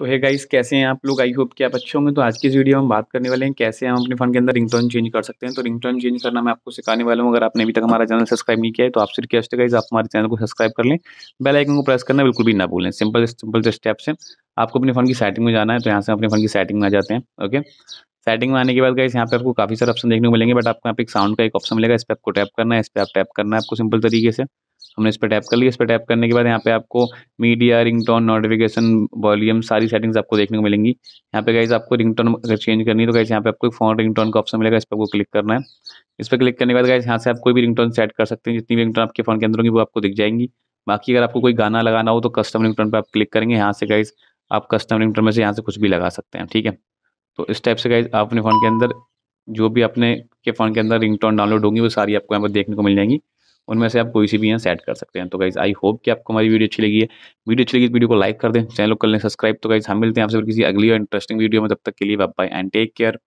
तो है गाइस कैसे हैं आप लोग आई होप कि आप अच्छे होंगे तो आज की इस वीडियो में हम बात करने वाले हैं कैसे हम अपने फ़ोन के अंदर रिंगटोन चेंज कर सकते हैं तो रिंगटोन चेंज करना मैं आपको सिखाने वाला हूँ अगर आपने अभी तक हमारा चैनल सब्सक्राइब नहीं किया है तो आपसे रिक्वेस्ट है गाइस आप हमारे चैनल को सब्सक्राइब कर लें बेल आइकन को प्रेस करना बिल्कुल भी ना भूलें सिंपल सिंपल से स्टेप्स हैं आपको अपने फ़ोन की सेटिंग में जाना है तो यहाँ से अपने फ़ोन की सेटिंग में आ जाते हैं ओके सेटिंग में आने के बाद गाइस यहाँ पे आपको काफ़ी सारे ऑप्शन देखने को मिलेंगे बट आपको यहाँ पे एक साउंड का एक ऑप्शन मिलेगा इस पर आपको टैप करना है इस पर आप टैप करना है आपको सिंपल तरीके से हमने इस पर टैप कर लिया इस पर टैप करने के बाद यहाँ पे आपको मीडिया रिंगटोन नोटिफिकेशन वॉल्यूम सारी सेटिंग्स आपको देखने को मिलेंगी यहाँ पे गाइज आपको रिंगटोन अगर चेंज करनी तो गाइज यहाँ पे आपको फोन रिंगटोन का ऑप्शन मिलेगा इस पर आपको क्लिक करना है इस पर क्लिक करने के बाद गाइज यहाँ से आप कोई भी रिंगटोन सेट कर सकते हैं जितनी भी रिंगटोन आपके फोन के अंदर होंगी वो आपको दिख जाएंगी बाकी अगर आपको कोई गाना लगाना हो तो कस्टम रिंगटोन पर आप क्लिक करेंगे यहाँ से गाइज आप कस्टम रिंगटोन में से यहाँ से कुछ भी लगा सकते हैं ठीक है तो इस टाइप से गाइज आप अपने फ़ोन के अंदर जो भी अपने के फ़ोन के अंदर रिंगटोन डाउनलोड होंगी वो सारी आपको यहाँ पर देखने को मिल जाएंगी उनमें से आप कोई सी भी यहाँ सेट कर सकते हैं तो गाइज आई होप कि आपको हमारी वीडियो अच्छी लगी है वीडियो अच्छी लगी इस तो वीडियो को लाइक कर दें चैनल को कर लें सब्सक्राइब तो गाइज हम मिलते हैं आपसे किसी अगली और इंटरेस्टिंग वीडियो में तब तक के लिए बाय एंड टेक केयर